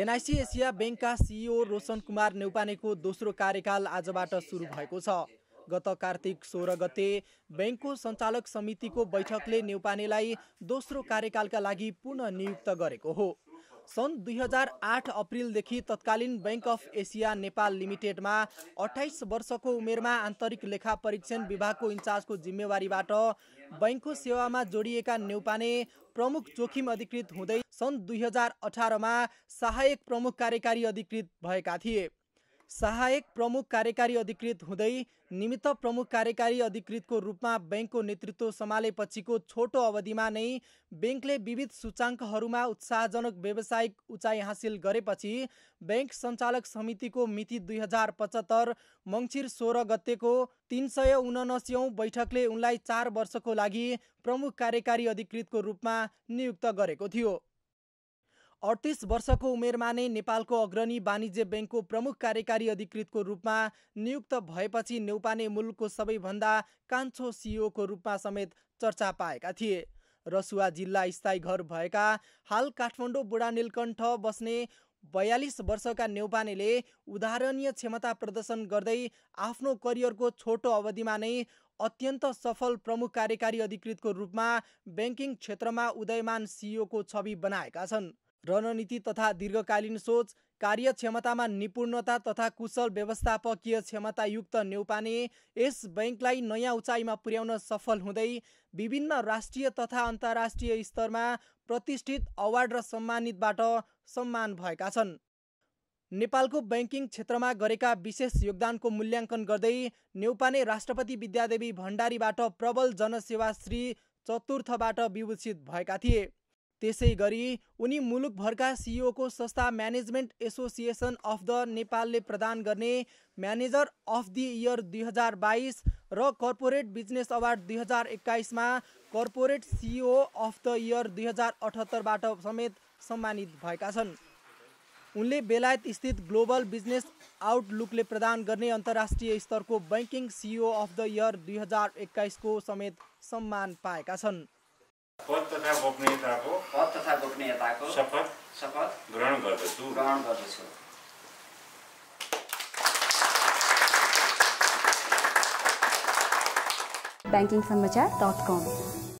NIC Asia ब्याङ्कका CEO Roshan Kumar नेउपानेको दोस्रो कार्यकाल आजबाट सुरु भएको छ गत कार्तिक सोह्र गते ब्याङ्कको सञ्चालक समितिको बैठकले नेउपानेलाई दोस्रो कार्यकालका लागि पुनः नियुक्त गरेको हो सन् दुई हजार आठ अप्रिलदेखि तत्कालीन ब्याङ्क अफ एसिया नेपाल लिमिटेडमा अठाइस वर्षको उमेरमा आन्तरिक लेखा परीक्षण विभागको इन्चार्जको जिम्मेवारीबाट बैङ्कको सेवामा जोडिएका नेउपाने प्रमुख जोखिम अधिकृत हुँदै सन् दुई हजार अठारमा सहायक प्रमुख कार्यकारी अधिकृत भएका थिए सहायक प्रमुख कार्यकारी अधिकृत हुँदै निमित्त प्रमुख कार्यकारी अधिकृतको रूपमा ब्याङ्कको नेतृत्व सम्हालेपछिको छोटो अवधिमा नै ब्याङ्कले विविध सूचाङ्कहरूमा उत्साहजनक व्यावसायिक उचाइ हासिल गरेपछि ब्याङ्क सञ्चालक समितिको मिति दुई हजार पचहत्तर मङ्सिर सोह्र गतेको तिन सय उनासीौँ बैठकले उनलाई चार वर्षको लागि प्रमुख कार्यकारी अधिकृतको रूपमा नियुक्त गरेको थियो अडतिस वर्षको उमेरमा नै नेपालको अग्रणी वाणिज्य ब्याङ्कको प्रमुख कार्यकारी अधिकृतको रूपमा नियुक्त भएपछि नेउपाने मुलुकको सबैभन्दा कान्छो सिओको रूपमा समेत चर्चा पाएका थिए रसुवा जिल्ला स्थायी घर भएका हाल काठमाडौँ बुढा नीलकण्ठ बस्ने बयालिस वर्षका नेउपानेले उदाहरणीय क्षमता प्रदर्शन गर्दै आफ्नो करियरको छोटो अवधिमा नै अत्यन्त सफल प्रमुख कार्यकारी अधिकृतको रूपमा ब्याङ्किङ क्षेत्रमा उदयमान सिओको छवि बनाएका छन् रणनीति तथा दीर्घकालीन सोच कार्यक्षमतामा निपुणता तथा कुशल व्यवस्थापकीय क्षमतायुक्त न्यौपाने यस बैङ्कलाई नयाँ उचाइमा पुर्याउन सफल हुँदै विभिन्न राष्ट्रिय तथा अन्तर्राष्ट्रिय स्तरमा प्रतिष्ठित अवार्ड र सम्मानितबाट सम्मान भएका छन् नेपालको बैङ्किङ क्षेत्रमा गरेका विशेष योगदानको मूल्याङ्कन गर्दै न्यौपाने राष्ट्रपति विद्यादेवी भण्डारीबाट प्रबल जनसेवा श्री चतुर्थबाट विभूषित भएका थिए त्यसै गरी उनी मुलुकभरका सिइओको संस्था म्यानेजमेन्ट एसोसिएसन अफ द नेपालले प्रदान गर्ने म्यानेजर अफ दि इयर दुई हजार बाइस र कर्पोरेट बिजनेस अवार्ड दुई हजार एक्काइसमा corporate CEO of the year दुई हजार अठहत्तरबाट समेत सम्मानित भएका छन् उनले बेलायत स्थित ग्लोबल बिजनेस आउटलुकले प्रदान गर्ने अन्तर्राष्ट्रिय स्तरको banking CEO of the year दुई हजार एक्काइसको समेत सम्मान पाएका छन् पद तथा गोपनीयता को पद तथा गोपनीयता को शपथ शपथ ग्रहण गर्दछु ग्रहण गर्दछु बैंकिंग